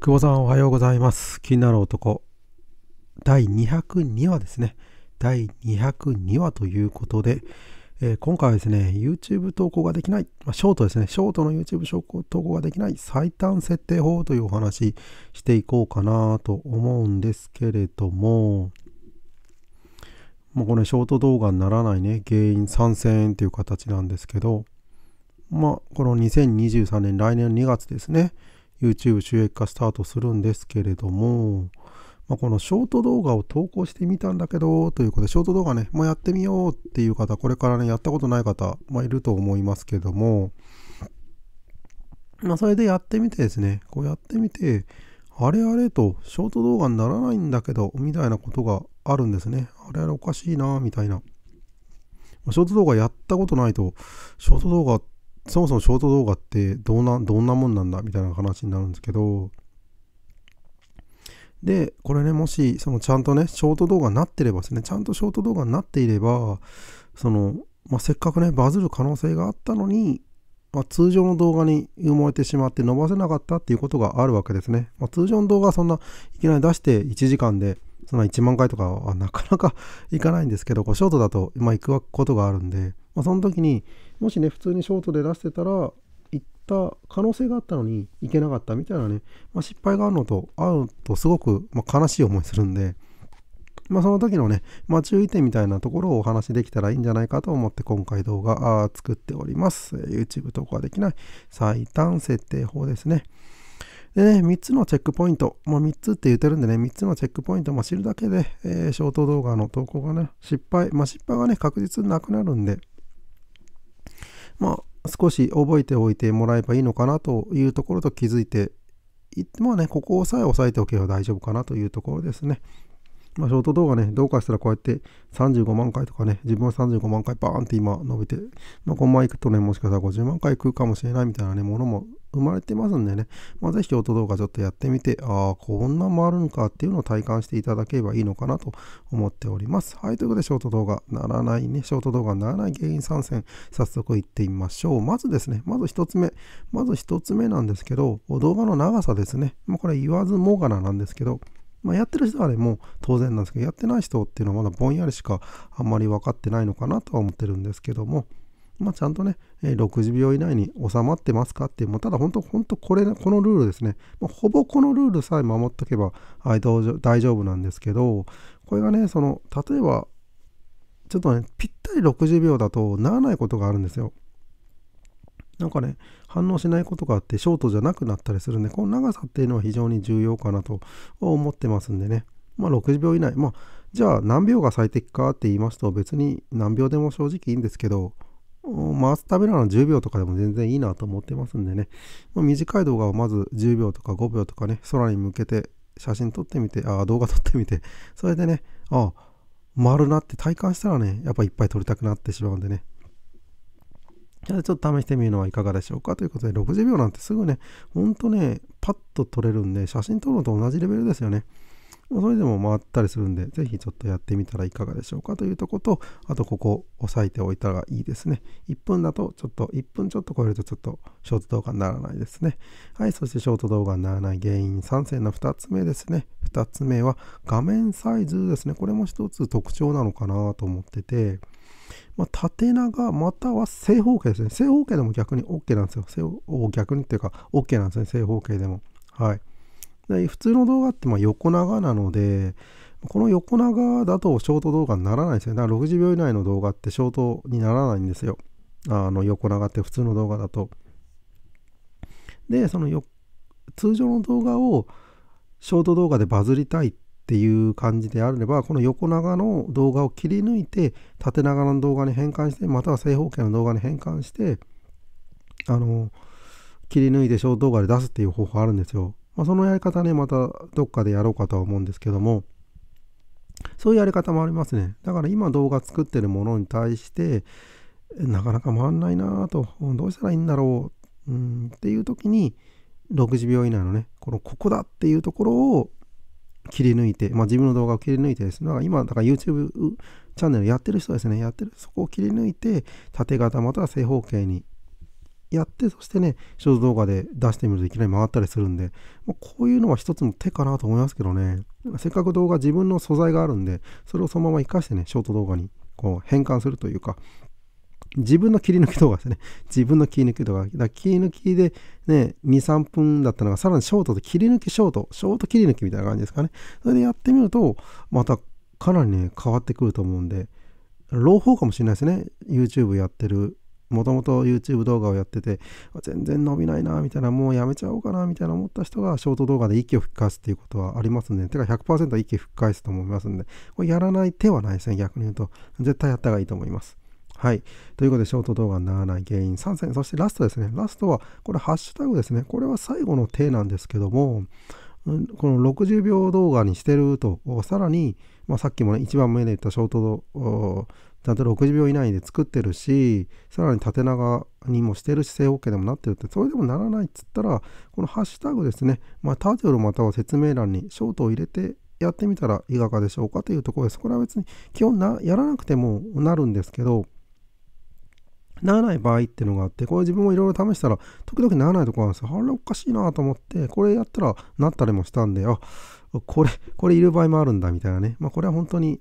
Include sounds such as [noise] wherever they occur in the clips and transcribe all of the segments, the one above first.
久保さんおはようございます。気になる男。第202話ですね。第202話ということで、えー、今回はですね、YouTube 投稿ができない、まあ、ショートですね、ショートの YouTube 投稿ができない最短設定法というお話していこうかなと思うんですけれども、もうこれショート動画にならないね、原因参戦という形なんですけど、まあ、この2023年、来年2月ですね、YouTube 収益化スタートするんですけれども、まあ、このショート動画を投稿してみたんだけど、ということで、ショート動画ね、もうやってみようっていう方、これからね、やったことない方、まあ、いると思いますけども、まあ、それでやってみてですね、こうやってみて、あれあれと、ショート動画にならないんだけど、みたいなことがあるんですね。あれあれおかしいな、みたいな。ショート動画やったことないと、ショート動画ってそもそもショート動画ってどんな、どんなもんなんだみたいな話になるんですけど、で、これね、もし、そのちゃんとね、ショート動画になってればですね、ちゃんとショート動画になっていれば、その、まあ、せっかくね、バズる可能性があったのに、まあ、通常の動画に埋もれてしまって伸ばせなかったっていうことがあるわけですね。まあ、通常の動画はそんないきなり出して1時間で、そんな1万回とかはなかなか [laughs] いかないんですけど、こうショートだと、まあ、行くことがあるんで、まあ、その時に、もしね、普通にショートで出してたら、行った可能性があったのに行けなかったみたいなね、まあ、失敗があるのと、合うとすごく、ま悲しい思いするんで、まあ、その時のね、まあ、注意点みたいなところをお話しできたらいいんじゃないかと思って今回動画あ作っております。YouTube 投稿はできない最短設定法ですね。でね、3つのチェックポイント、まあ、3つって言ってるんでね、3つのチェックポイントも知るだけで、えー、ショート動画の投稿がね、失敗、まあ、失敗がね、確実なくなるんで、まあ、少し覚えておいてもらえばいいのかなというところと気づいて、まあね、ここをさえ押さえておけば大丈夫かなというところですね。まあ、ショート動画ね、どうかしたらこうやって35万回とかね、自分は35万回バーンって今伸びて、まあ、このままいくとね、もしかしたら50万回いくかもしれないみたいなね、ものも生まれてますんでね、まあ、ぜひト動画ちょっとやってみて、ああ、こんなもあるんかっていうのを体感していただければいいのかなと思っております。はい、ということで、ショート動画ならないね、ショート動画ならない原因参戦、早速行ってみましょう。まずですね、まず1つ目、まず1つ目なんですけど、動画の長さですね、まあ、これ言わずもがななんですけど、まあ、やってる人はね、もう当然なんですけど、やってない人っていうのはまだぼんやりしかあんまり分かってないのかなとは思ってるんですけども、まあ、ちゃんとね、60秒以内に収まってますかっていう、もうただ本当、本当これ、このルールですね、まあ、ほぼこのルールさえ守っとけば大丈夫なんですけど、これがね、その、例えば、ちょっとね、ぴったり60秒だとならないことがあるんですよ。なんかね、反応しないことがあって、ショートじゃなくなったりするんで、この長さっていうのは非常に重要かなと思ってますんでね。まあ、60秒以内。まあ、じゃあ何秒が最適かって言いますと、別に何秒でも正直いいんですけど、回すためなら10秒とかでも全然いいなと思ってますんでね。まあ、短い動画をまず10秒とか5秒とかね、空に向けて写真撮ってみて、あ動画撮ってみて、それでね、ああ、回るなって体感したらね、やっぱいっぱい撮りたくなってしまうんでね。ちょっと試してみるのはいかがでしょうかということで、60秒なんてすぐね、ほんとね、パッと撮れるんで、写真撮るのと同じレベルですよね。それでも回ったりするんで、ぜひちょっとやってみたらいかがでしょうかというとこと、あとここ押さえておいたらいいですね。1分だとちょっと、1分ちょっと超えるとちょっとショート動画にならないですね。はい、そしてショート動画にならない原因3選の2つ目ですね。2つ目は画面サイズですね。これも一つ特徴なのかなと思ってて、まあ、縦長または正方形ですね。正方形でも逆に OK なんですよ。正方逆にっていうか OK なんですね。正方形でも。はい。で普通の動画ってま横長なので、この横長だとショート動画にならないですよね。だから60秒以内の動画ってショートにならないんですよ。あの横長って普通の動画だと。で、そのよ通常の動画をショート動画でバズりたいっっていう感じであればこの横長の動画を切り抜いて縦長の動画に変換してまたは正方形の動画に変換してあの切り抜いて小動画で出すっていう方法あるんですよ、まあ、そのやり方ねまたどっかでやろうかとは思うんですけどもそういうやり方もありますねだから今動画作ってるものに対してなかなか回んないなぁとどうしたらいいんだろう、うん、っていう時に60秒以内のねこのここだっていうところを切り抜いて、まあ、自分の動画を切り抜いてですね、だから今、だから YouTube チャンネルやってる人ですね、やってる、そこを切り抜いて、縦型または正方形にやって、そしてね、ショート動画で出してみるといきなり回ったりするんで、まこういうのは一つの手かなと思いますけどね、せっかく動画自分の素材があるんで、それをそのまま活かしてね、ショート動画にこう変換するというか、自分の切り抜き動画ですね。[laughs] 自分の切り抜き動画。だから切り抜きでね、2、3分だったのが、さらにショートで切り抜きショート、ショート切り抜きみたいな感じですかね。それでやってみると、またかなりね、変わってくると思うんで、朗報かもしれないですね。YouTube やってる。もともと YouTube 動画をやってて、全然伸びないな、みたいな、もうやめちゃおうかな、みたいな思った人が、ショート動画で息を吹き返すっていうことはありますんで、てか100%息吹き返すと思いますんで、これやらない手はないですね、逆に言うと。絶対やった方がいいと思います。はい。ということで、ショート動画になならい原因3選。そしてラストですね。ラストは、これハッシュタグですね。これは最後の手なんですけども、この60秒動画にしてると、さらに、まあ、さっきもね、1番目で言ったショート、ちゃんと60秒以内で作ってるし、さらに縦長にもしてるし、正方形でもなってるって、それでもならないっつったら、このハッシュタグですね、まあ、タイトルまたは説明欄にショートを入れてやってみたらいかがでしょうかというところです。これは別に基本なやらなくてもなるんですけど、ならない場合っていうのがあって、これ自分もいろいろ試したら、時々ならないとこあるんですよ。あれおかしいなと思って、これやったらなったりもしたんで、あ、これ、これいる場合もあるんだみたいなね。まあこれは本当に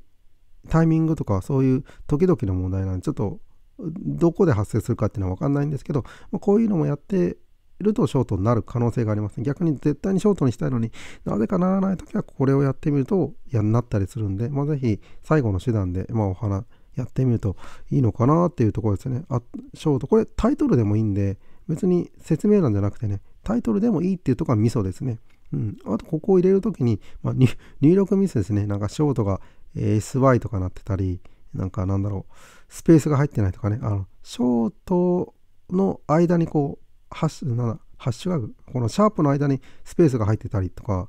タイミングとかそういう時々の問題なんで、ちょっとどこで発生するかっていうのは分かんないんですけど、まあ、こういうのもやっているとショートになる可能性があります、ね、逆に絶対にショートにしたいのになぜかならない時はこれをやってみるとやなったりするんで、まあ、ぜひ最後の手段で、まあ、お話やってみるといいのかなっていうところですね。あショート。これタイトルでもいいんで、別に説明欄じゃなくてね、タイトルでもいいっていうところがミソですね。うん、あと、ここを入れるときに、まあ、入力ミスですね。なんかショートが SY とかなってたり、なんかなんだろう、スペースが入ってないとかね、あのショートの間にこう、ハッシュ、なんだ、ハッシュが、このシャープの間にスペースが入ってたりとか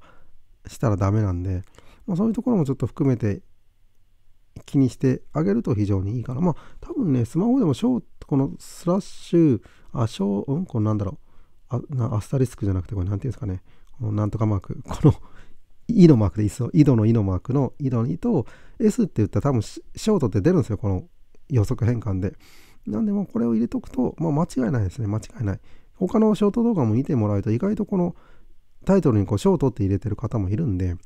したらダメなんで、まあ、そういうところもちょっと含めて気にしてあげると非常にいいから、まあ、多分ね、スマホでもショーこのスラッシュ、あ、ショー、うん、このなんだろう、あなアスタリスクじゃなくて、これなんていうんですかね、このなんとかマーク、[laughs] この井のマークでいっそ、井戸の井のマークの井戸にと S って言ったら多分ショートって出るんですよ。この予測変換で。なんでもこれを入れとくと、まあ、間違いないですね。間違いない。他のショート動画も見てもらうと意外とこのタイトルにこうショートって入れてる方もいるんで、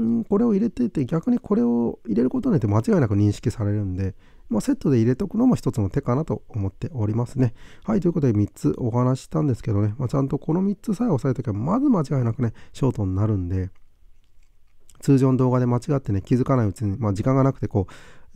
んこれを入れてて逆にこれを入れることによって間違いなく認識されるんで、まあ、セットで入れとくのも一つの手かなと思っておりますね。はい、ということで3つお話したんですけどね、まあ、ちゃんとこの3つさえ押さえとけば、まず間違いなくね、ショートになるんで、通常の動画で間違ってね、気づかないうちに、まあ、時間がなくて、こ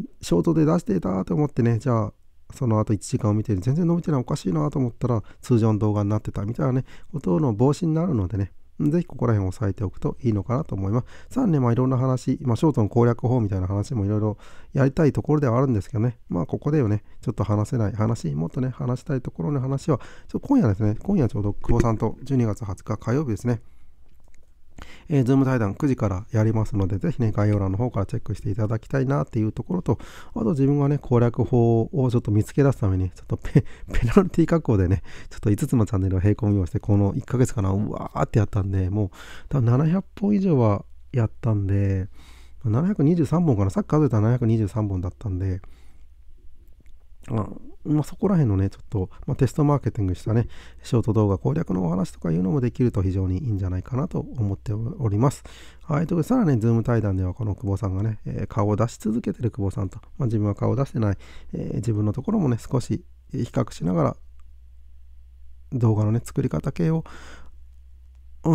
う、ショートで出していたと思ってね、じゃあ、その後1時間を見て全然伸びてないおかしいなと思ったら通常の動画になってたみたいなねことの防止になるのでねぜひここら辺を押さえておくといいのかなと思います。さらにね、まあ、いろんな話、まあ、ショートの攻略法みたいな話もいろいろやりたいところではあるんですけどね、まあ、ここでよね、ちょっと話せない話、もっとね、話したいところの話は、ちょっと今夜ですね、今夜ちょうど久保さんと12月20日火曜日ですね、えー、ズーム対談9時からやりますので、ぜひね、概要欄の方からチェックしていただきたいなっていうところと、あと自分がね、攻略法をちょっと見つけ出すために、ちょっとペ [laughs] ナルティ格好でね、ちょっと5つのチャンネルを並行運用して、この1ヶ月かな、うわーってやったんで、もう700本以上はやったんで、723本かな、さっき数えた723本だったんで、ままあ、そこら辺のね、ちょっと、まあ、テストマーケティングしたね、ショート動画攻略のお話とかいうのもできると非常にいいんじゃないかなと思っております。はい、とさらに、ズーム対談ではこの久保さんがね、えー、顔を出し続けてる久保さんと、まあ、自分は顔を出してない、えー、自分のところもね、少し比較しながら動画のね、作り方系を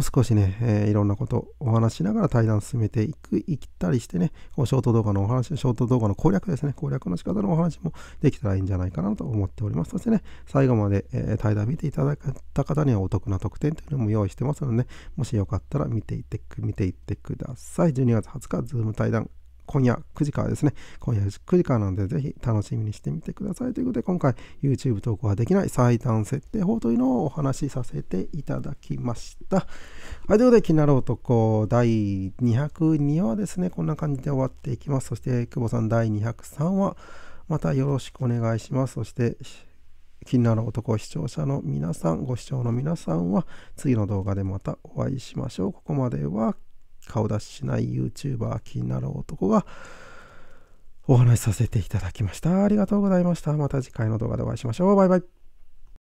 少しね、えー、いろんなことお話しながら対談進めていく、いったりしてね、こうショート動画のお話、ショート動画の攻略ですね、攻略の仕方のお話もできたらいいんじゃないかなと思っております。そしてね、最後まで、えー、対談見ていただいた方にはお得な特典というのも用意してますので、ね、もしよかったら見ていって、見ていってください。12月20日、ズーム対談今夜9時からですね。今夜9時からなんで、ぜひ楽しみにしてみてください。ということで、今回 YouTube 投稿はできない最短設定法というのをお話しさせていただきました。はい、ということで、気になる男第202話ですね、こんな感じで終わっていきます。そして、久保さん第203話、またよろしくお願いします。そして、気になる男視聴者の皆さん、ご視聴の皆さんは、次の動画でまたお会いしましょう。ここまでは顔出ししない YouTuber 気になる男がお話しさせていただきました。ありがとうございました。また次回の動画でお会いしましょう。バイバイ。